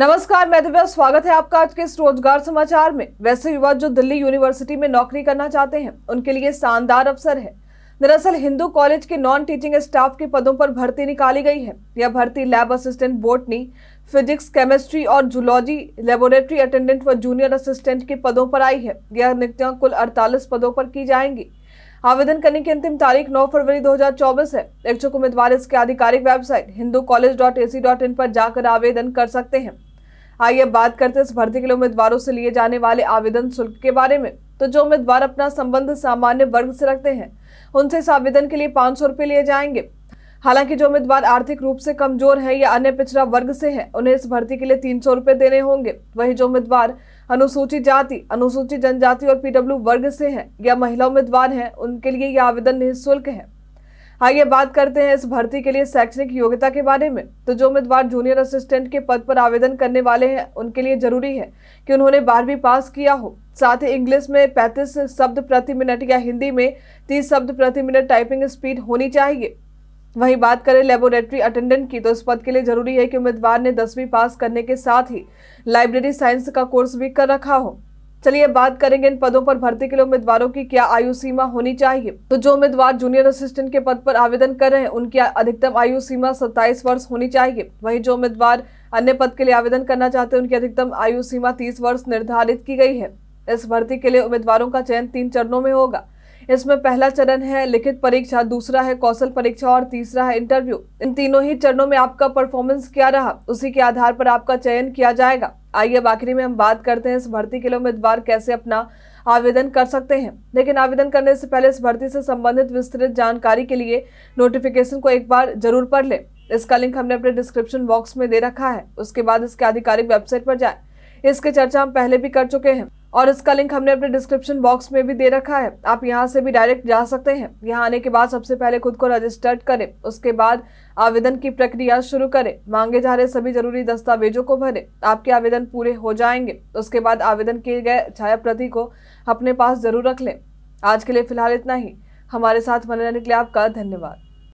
नमस्कार मैं दिव्या स्वागत है आपका आज के इस रोजगार समाचार में वैसे युवा जो दिल्ली यूनिवर्सिटी में नौकरी करना चाहते हैं उनके लिए शानदार अवसर है दरअसल हिंदू कॉलेज के नॉन टीचिंग स्टाफ के पदों पर भर्ती निकाली गई है यह भर्ती lab assistant botany physics chemistry और जूलॉजी लेबोरेटरी अटेंडेंट व जूनियर असिस्टेंट के पदों पर आई है यह नियुक्तियां कुल अड़तालीस पदों पर की जाएंगी आवेदन करने की अंतिम तारीख 9 फरवरी 2024 है इच्छुक उम्मीदवार इसके आधिकारिक website Hindu college dot A C dot in पर जाकर आवेदन कर सकते हैं आइए अब बात करते हैं इस भर्ती के लिए उम्मीदवारों से लिए जाने वाले आवेदन शुल्क के बारे में तो जो उम्मीदवार अपना संबंध सामान्य वर्ग से रखते हैं उनसे इस आवेदन के लिए पाँच सौ लिए जाएंगे हालांकि जो उम्मीदवार आर्थिक रूप से कमजोर है या अन्य पिछड़ा वर्ग से है उन्हें इस भर्ती के लिए तीन सौ रुपये देने होंगे वही जो उम्मीदवार अनुसूचित जाति अनुसूचित जनजाति और पीडब्ल्यू वर्ग से है या महिला उम्मीदवार हैं उनके लिए यह आवेदन निःशुल्क है आइए बात करते हैं इस भर्ती के लिए शैक्षणिक योग्यता के बारे में तो जो उम्मीदवार जूनियर असिस्टेंट के पद पर आवेदन करने वाले हैं उनके लिए जरूरी है कि उन्होंने बारहवीं पास किया हो साथ ही इंग्लिश में 35 शब्द प्रति मिनट या हिंदी में 30 शब्द प्रति मिनट टाइपिंग स्पीड होनी चाहिए वहीं बात करें लेबोरेटरी अटेंडेंट की तो इस पद के लिए जरूरी है कि उम्मीदवार ने दसवीं पास करने के साथ ही लाइब्रेरी साइंस का कोर्स भी कर रखा हो चलिए अब बात करेंगे इन पदों पर भर्ती के लिए उम्मीदवारों की क्या आयु सीमा होनी चाहिए तो जो उम्मीदवार जूनियर असिस्टेंट के पद पर आवेदन कर रहे हैं उनकी अधिकतम आयु सीमा 27 वर्ष होनी चाहिए वहीं जो उम्मीदवार अन्य पद के लिए आवेदन करना चाहते हैं उनकी अधिकतम आयु सीमा 30 वर्ष निर्धारित की गई है इस भर्ती के लिए उम्मीदवारों का चयन तीन चरणों में होगा इसमें पहला चरण है लिखित परीक्षा दूसरा है कौशल परीक्षा और तीसरा है इंटरव्यू इन तीनों ही चरणों में आपका परफॉर्मेंस क्या रहा उसी के आधार पर आपका चयन किया जाएगा आइए अब आखिरी में हम बात करते हैं इस भर्ती के लिए उम्मीदवार कैसे अपना आवेदन कर सकते हैं लेकिन आवेदन करने से पहले इस भर्ती से संबंधित विस्तृत जानकारी के लिए नोटिफिकेशन को एक बार जरूर पढ़ लें इसका लिंक हमने अपने डिस्क्रिप्शन बॉक्स में दे रखा है उसके बाद इसके आधिकारिक वेबसाइट पर जाएं इसकी चर्चा हम पहले भी कर चुके हैं और इसका लिंक हमने अपने डिस्क्रिप्शन बॉक्स में भी दे रखा है आप यहाँ से भी डायरेक्ट जा सकते हैं यहाँ आने के बाद सबसे पहले खुद को रजिस्टर्ड करें उसके बाद आवेदन की प्रक्रिया शुरू करें मांगे जा रहे सभी जरूरी दस्तावेजों को भरें आपके आवेदन पूरे हो जाएंगे उसके बाद आवेदन किए गए छाया प्रति को अपने पास जरूर रख लें आज के लिए फिलहाल इतना ही हमारे साथ बने रहने के लिए आपका धन्यवाद